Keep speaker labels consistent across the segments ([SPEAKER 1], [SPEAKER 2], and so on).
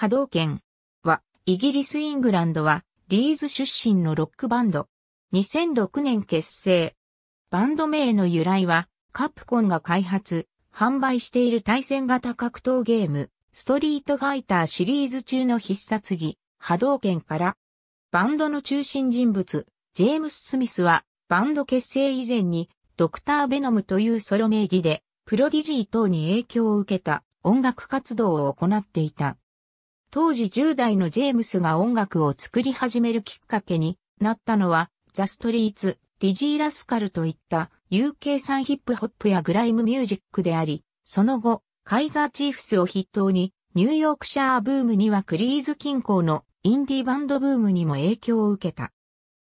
[SPEAKER 1] 波動拳は、イギリス・イングランドは、リーズ出身のロックバンド。2006年結成。バンド名の由来は、カプコンが開発、販売している対戦型格闘ゲーム、ストリートファイターシリーズ中の必殺技、波動拳から、バンドの中心人物、ジェームス・スミスは、バンド結成以前に、ドクター・ベノムというソロ名義で、プロディジー等に影響を受けた音楽活動を行っていた。当時10代のジェームスが音楽を作り始めるきっかけになったのは、ザ・ストリーツ、ディジー・ラスカルといった UK ンヒップホップやグライムミュージックであり、その後、カイザー・チーフスを筆頭に、ニューヨークシャーブームにはクリーズ近郊のインディバンドブームにも影響を受けた。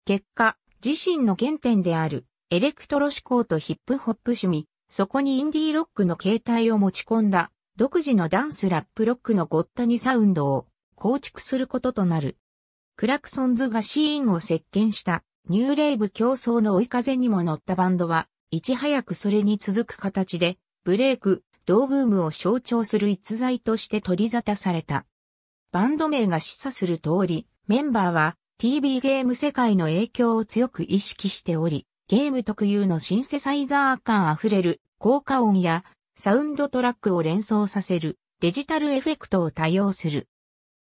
[SPEAKER 1] 結果、自身の原点である、エレクトロ思考とヒップホップ趣味、そこにインディーロックの形態を持ち込んだ独自のダンスラップロックのごったにサウンドを構築することとなる。クラクソンズがシーンを席巻したニューレイブ競争の追い風にも乗ったバンドは、いち早くそれに続く形で、ブレイク、同ブームを象徴する逸材として取り沙汰された。バンド名が示唆する通り、メンバーは TV ゲーム世界の影響を強く意識しており、ゲーム特有のシンセサイザー感あふれる効果音やサウンドトラックを連想させるデジタルエフェクトを多用する。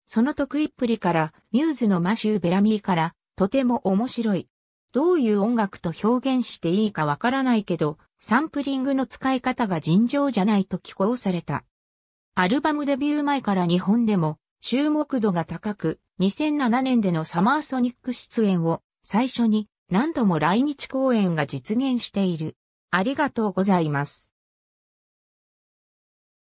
[SPEAKER 1] その得意っぷりからミューズのマシュー・ベラミーからとても面白い。どういう音楽と表現していいかわからないけど、サンプリングの使い方が尋常じゃないと寄稿された。アルバムデビュー前から日本でも注目度が高く、2007年でのサマーソニック出演を最初に何度も来日公演が実現している。ありがとうございます。